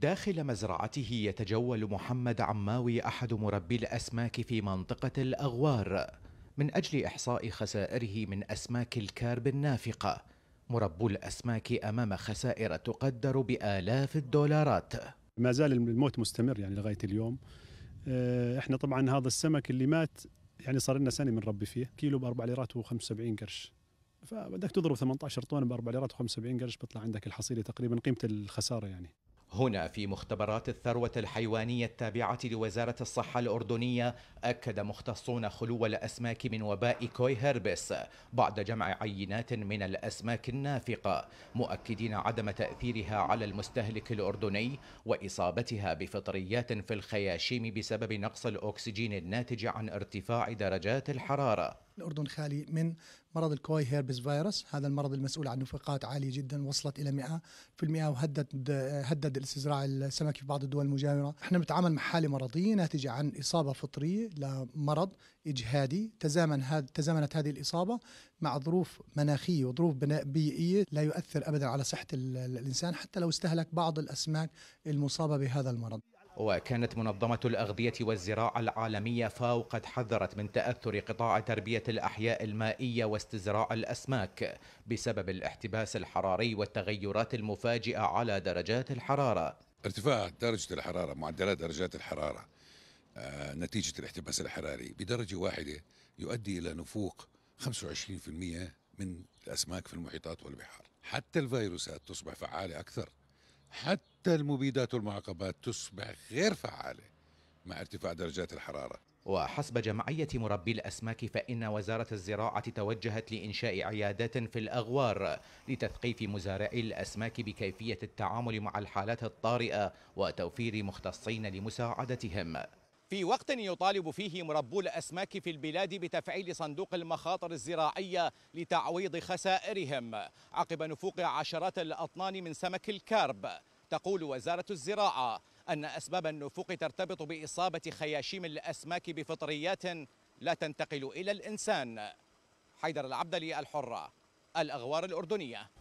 داخل مزرعته يتجول محمد عماوي أحد مربي الأسماك في منطقة الأغوار من أجل إحصاء خسائره من أسماك الكارب النافقة مربو الأسماك أمام خسائر تقدر بآلاف الدولارات ما زال الموت مستمر يعني لغاية اليوم آه، احنا طبعا هذا السمك اللي مات يعني صار لنا سنه بنربي فيه كيلو ب 4 ليرات و75 قرش فبدك تضرب 18 طن ب 4 ليرات و75 قرش بيطلع عندك الحصيله تقريبا قيمه الخساره يعني هنا في مختبرات الثروة الحيوانية التابعة لوزارة الصحة الأردنية أكد مختصون خلو الأسماك من وباء كوي هربس بعد جمع عينات من الأسماك النافقة مؤكدين عدم تأثيرها على المستهلك الأردني وإصابتها بفطريات في الخياشيم بسبب نقص الأكسجين الناتج عن ارتفاع درجات الحرارة الأردن خالي من مرض الكوي هيربس فيروس هذا المرض المسؤول عن نفقات عالية جدا وصلت إلى 100% وهدد هدد الاستزراع السمكي في بعض الدول المجاورة احنا بنتعامل مع حالة مرضية ناتجة عن إصابة فطرية لمرض إجهادي تزامن هاد تزامنت هذه الإصابة مع ظروف مناخية وظروف بيئية لا يؤثر أبدا على صحة الإنسان حتى لو استهلك بعض الأسماك المصابة بهذا المرض وكانت منظمة الأغذية والزراعة العالمية فاو قد حذرت من تأثر قطاع تربية الأحياء المائية واستزراع الأسماك بسبب الاحتباس الحراري والتغيرات المفاجئة على درجات الحرارة ارتفاع درجة الحرارة معدلات درجات الحرارة آه، نتيجة الاحتباس الحراري بدرجة واحدة يؤدي إلى نفوق 25% من الأسماك في المحيطات والبحار حتى الفيروسات تصبح فعالة أكثر حتى حتى المبيدات والمعقبات تصبح غير فعالة مع ارتفاع درجات الحرارة وحسب جمعية مربي الأسماك فإن وزارة الزراعة توجهت لإنشاء عيادات في الأغوار لتثقيف مزارعي الأسماك بكيفية التعامل مع الحالات الطارئة وتوفير مختصين لمساعدتهم في وقت يطالب فيه مربو الأسماك في البلاد بتفعيل صندوق المخاطر الزراعية لتعويض خسائرهم عقب نفوق عشرات الأطنان من سمك الكارب تقول وزارة الزراعة أن أسباب النفوق ترتبط بإصابة خياشيم الأسماك بفطريات لا تنتقل إلى الإنسان حيدر العبدلي الحرة الأغوار الأردنية